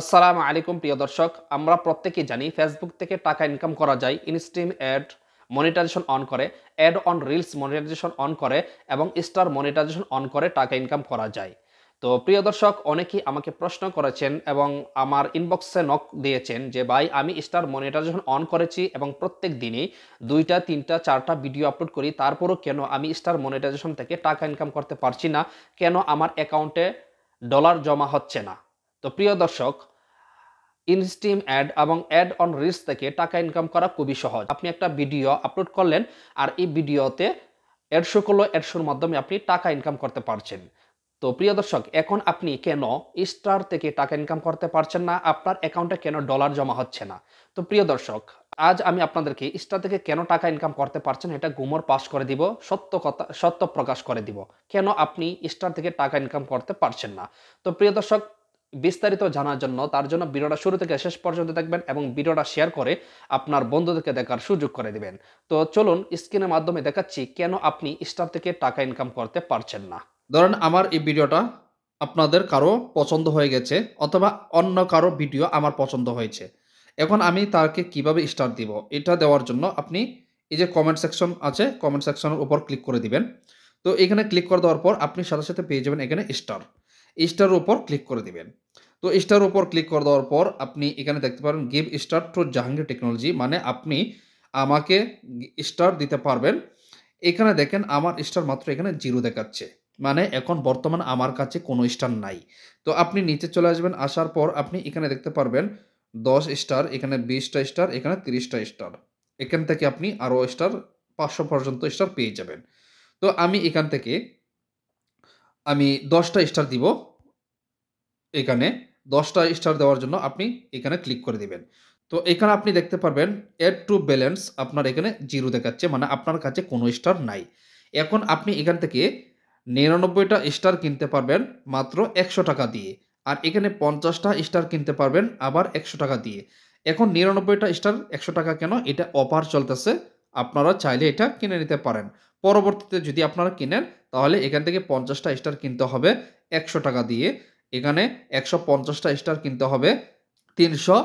আসসালামু আলাইকুম প্রিয় দর্শক আমরা প্রত্যেকেই জানি ফেসবুক থেকে টাকা ইনকাম করা যায় ইনস্ট্রিম অ্যাড মনিটাইজেশন অন করে ad on reels monetization on করে এবং স্টার মনিটাইজেশন অন করে টাকা ইনকাম করা যায় তো প্রিয় দর্শক অনেকেই আমাকে প্রশ্ন করেছেন এবং আমার ইনবক্সে নক দিয়েছেন যে ভাই আমি স্টার মনিটাইজেশন অন করেছি এবং প্রত্যেক দিনই দুইটা তিনটা চারটা ভিডিও আপলোড করি তারপরও কেন আমি স্টার মনিটাইজেশন থেকে টাকা ইনকাম করতে পারছি না কেন আমার অ্যাকাউন্টে ডলার জমা হচ্ছে না তো প্রিয় দর্শক ইনস্টিম অ্যাড এবং অ্যাড অন রিস্ক থেকে টাকা ইনকাম করা খুবই সহজ আপনি একটা ভিডিও আপলোড করলেন আর এই ভিডিওতে এডশো করলো এডশোর মাধ্যমে আপনি টাকা ইনকাম করতে পারছেন তো প্রিয় দর্শক এখন আপনি কেন স্টার থেকে টাকা ইনকাম করতে পারছেন না আপনার অ্যাকাউন্টে কেন ডলার জমা হচ্ছে না তো প্রিয় দর্শক আজ আমি আপনাদেরকে স্টার থেকে কেন টাকা ইনকাম করতে পারছেন এটা গুমর পাস করে দিব সত্য কথা সত্য প্রকাশ করে দিব কেন আপনি স্টার থেকে টাকা ইনকাম করতে পারছেন না তো প্রিয় দর্শক বিস্তারিত জানার জন্য তার জন্য ভিডিওটা শুরু থেকে শেষ পর্যন্ত দেখবেন এবং ভিডিওটা শেয়ার করে আপনার বন্ধুদেরকে দেখার সুযোগ করে দিবেন তো চলুন স্ক্রিনের মাধ্যমে দেখাচ্ছি কেন আপনি স্টার থেকে টাকা ইনকাম করতে পারছেন না ধরেন আমার এই ভিডিওটা আপনাদের কারো পছন্দ হয়ে গেছে অথবা অন্য কারো ভিডিও আমার পছন্দ হয়েছে এখন আমি তাকে কিভাবে স্টার দিব এটা দেওয়ার জন্য আপনি এই যে কমেন্ট সেকশন আছে কমেন্ট সেকশনের উপর ক্লিক করে দিবেন তো এখানে ক্লিক করে দেওয়ার পর আপনি সাথে সাথে পেয়ে যাবেন এখানে স্টার স্টার ওপর ক্লিক করে দেবেন তো স্টার ওপর ক্লিক করে দেওয়ার পর আপনি এখানে দেখতে পারেন give star to Jahangir technology মানে আপনি আমাকে স্টার দিতে পারবেন এখানে দেখেন আমার স্টার মাত্র এখানে জিরো দেখাচ্ছে মানে এখন বর্তমান আমার কাছে কোনো স্টার নাই তো আপনি নিচে চলে আসবেন আসার পর আপনি এখানে দেখতে পারবেন দশ স্টার এখানে বিশটা স্টার এখানে তিরিশটা স্টার এখান থেকে আপনি আরও স্টার পাঁচশো পর্যন্ত স্টার পেয়ে যাবেন তো আমি এখান থেকে আমি দশটা স্টার দিব এখানে দশটা স্টার দেওয়ার জন্য আপনি এখানে ক্লিক করে দিবেন তো এখানে আপনি দেখতে পারবেন এড টু ব্যালেন্স আপনার এখানে জিরো দেখাচ্ছে মানে আপনার কাছে কোনো স্টার নাই এখন আপনি এখান থেকে নিরানব্বইটা স্টার কিনতে পারবেন মাত্র একশো টাকা দিয়ে আর এখানে পঞ্চাশটা স্টার কিনতে পারবেন আবার একশো টাকা দিয়ে এখন নিরানব্বইটা স্টার একশো টাকা কেন এটা অফার চলতেছে আপনারা চাইলে এটা কিনে নিতে পারেন পরবর্তীতে যদি আপনারা কিনেন তাহলে এখান থেকে পঞ্চাশটা স্টার কিনতে হবে একশো টাকা দিয়ে এখানে একশো পঞ্চাশটা স্টার কিনতে হবে তিনশো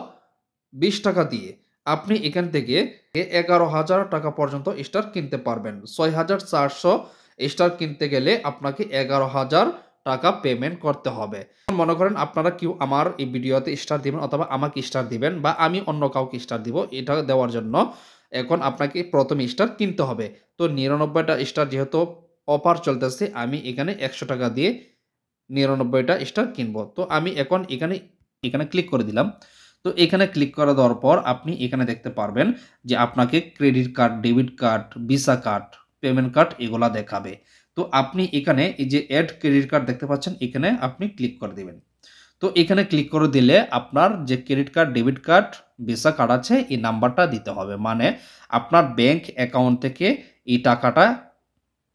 বিশ টাকা দিয়ে আপনি এখান থেকে এগারো হাজার টাকা পর্যন্ত স্টার কিনতে পারবেন ছয় হাজার চারশো স্টার কিনতে গেলে আপনাকে এগারো হাজার টাকা পেমেন্ট করতে হবে মনে করেন আপনারা কেউ আমার এই ভিডিওতে স্টার দিবেন অথবা আমাকে স্টার দিবেন বা আমি অন্য কাউকে স্টার দিব এটা দেওয়ার জন্য এখন আপনাকে প্রথম স্টার কিনতে হবে তো নিরানব্বইটা স্টার যেহেতু অফার চলতেছে আমি এখানে একশো টাকা দিয়ে নিরানব্বইটা স্টার কিনবো তো আমি এখন এখানে এখানে ক্লিক করে দিলাম তো এখানে ক্লিক করা দেওয়ার পর আপনি এখানে দেখতে পারবেন যে আপনাকে credit card debit card Visa card payment card এগুলা দেখাবে তো আপনি এখানে এই যে অ্যাড ক্রেডিট কার্ড দেখতে পাচ্ছেন এখানে আপনি ক্লিক করে দেবেন তো এখানে ক্লিক করে দিলে আপনার যে credit card debit card Visa card আছে এই নাম্বারটা দিতে হবে মানে আপনার ব্যাংক অ্যাকাউন্ট থেকে এই টাকাটা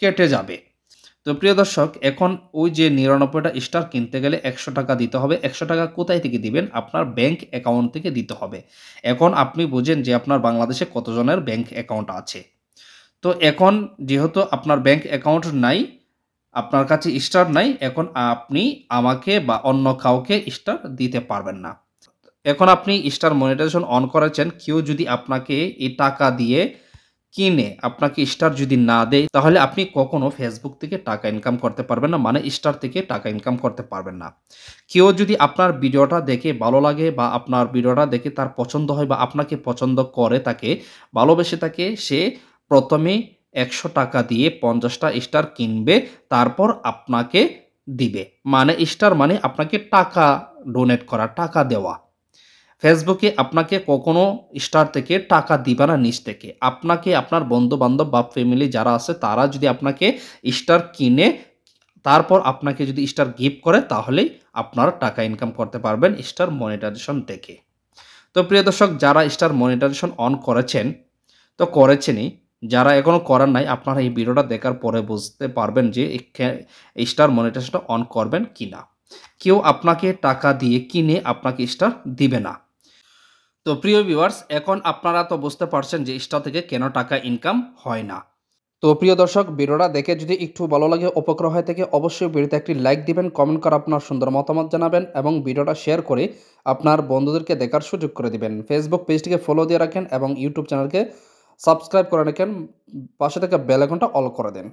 কেটে যাবে তো প্রিয় দর্শক এখন ওই যে নিরানব্বইটা স্টার কিনতে গেলে একশো টাকা দিতে হবে একশো টাকা কোথায় থেকে দিবেন আপনার ব্যাংক অ্যাকাউন্ট থেকে দিতে হবে এখন আপনি বোঝেন যে আপনার বাংলাদেশে কতজনের ব্যাংক অ্যাকাউন্ট আছে তো এখন যেহেতু আপনার ব্যাংক অ্যাকাউন্ট নাই আপনার কাছে স্টার নাই এখন আপনি আমাকে বা অন্য কাউকে স্টার দিতে পারবেন না এখন আপনি স্টার মনিটাইজেশন অন করেছেন কেউ যদি আপনাকে এই টাকা দিয়ে কিনে আপনাকে স্টার যদি না দেয় তাহলে আপনি কখনো ফেসবুক থেকে টাকা ইনকাম করতে পারবেন না মানে স্টার থেকে টাকা ইনকাম করতে পারবেন না কেউ যদি আপনার ভিডিওটা দেখে ভালো লাগে বা আপনার ভিডিওটা দেখে তার পছন্দ হয় বা আপনাকে পছন্দ করে তাকে ভালোবেসে তাকে সে প্রথমে একশো টাকা দিয়ে পঞ্চাশটা স্টার কিনবে তারপর আপনাকে দিবে মানে স্টার মানে আপনাকে টাকা ডোনেট করা টাকা দেওয়া ফেসবুকে আপনাকে কখনো স্টার থেকে টাকা দিবে না নিচ থেকে আপনাকে আপনার বন্ধু বান্ধব বা ফ্যামিলি যারা আছে তারা যদি আপনাকে স্টার কিনে তারপর আপনাকে যদি স্টার গিফট করে তাহলে আপনারা টাকা ইনকাম করতে পারবেন স্টার মনিটাইজেশন থেকে তো প্রিয় দর্শক যারা স্টার মনিটাইজেশন অন করেছেন তো করেছেনই যারা এখনও করার নাই আপনারা এই ভিডিওটা দেখার পরে বুঝতে পারবেন যে স্টার মনিটাইজেশনটা অন করবেন কি না কেউ আপনাকে টাকা দিয়ে কিনে আপনাকে স্টার দিবে না তো প্রিয় ভিউয়ার্স এখন আপনারা তো বুঝতে পারছেন যে ইনস্টা থেকে কেন টাকা ইনকাম হয় না তো প্রিয় দর্শক ভিডিওটা দেখে যদি একটু ভালো লাগে উপগ্রহ থেকে অবশ্যই ভিডিওতে একটি লাইক দিবেন কমেন্ট করে আপনার সুন্দর মতামত জানাবেন এবং ভিডিওটা শেয়ার করে আপনার বন্ধুদেরকে দেখার সুযোগ করে দিবেন ফেসবুক পেজটিকে ফলো দিয়ে রাখেন এবং ইউটিউব চ্যানেলকে সাবস্ক্রাইব করে রাখেন পাশে থেকে বেল অল করে দেন